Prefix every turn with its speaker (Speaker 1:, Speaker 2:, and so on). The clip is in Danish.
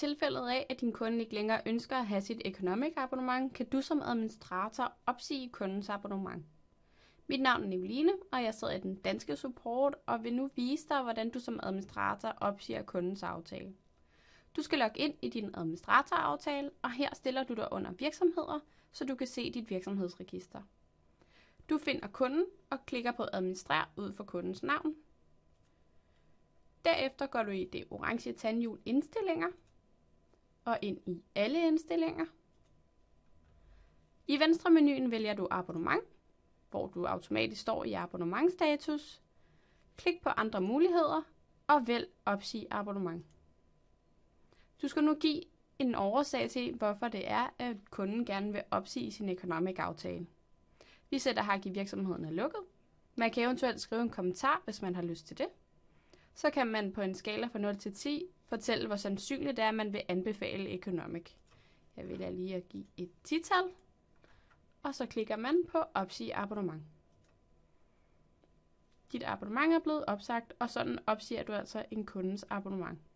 Speaker 1: tilfældet af, at din kunde ikke længere ønsker at have sit Economic abonnement, kan du som administrator opsige kundens abonnement. Mit navn er Nicoline, og jeg sidder i den danske support og vil nu vise dig, hvordan du som administrator opsiger kundens aftale. Du skal logge ind i din administratoraftale, og her stiller du dig under virksomheder, så du kan se dit virksomhedsregister. Du finder kunden og klikker på administrer ud for kundens navn. Derefter går du i det orange tandhjul indstillinger, og ind i alle indstillinger. I venstre menuen vælger du abonnement, hvor du automatisk står i abonnementstatus. Klik på andre muligheder og vælg opsig abonnement. Du skal nu give en årsag til, hvorfor det er, at kunden gerne vil opsige sin economic aftale. Vi sætter her, i virksomheden er lukket. Man kan eventuelt skrive en kommentar, hvis man har lyst til det. Så kan man på en skala fra 0 til 10 fortælle, hvor sandsynligt det er, at man vil anbefale Economic. Jeg vil lige at give et tital, og så klikker man på opsige abonnement. Dit abonnement er blevet opsagt, og sådan opsiger du altså en kundes abonnement.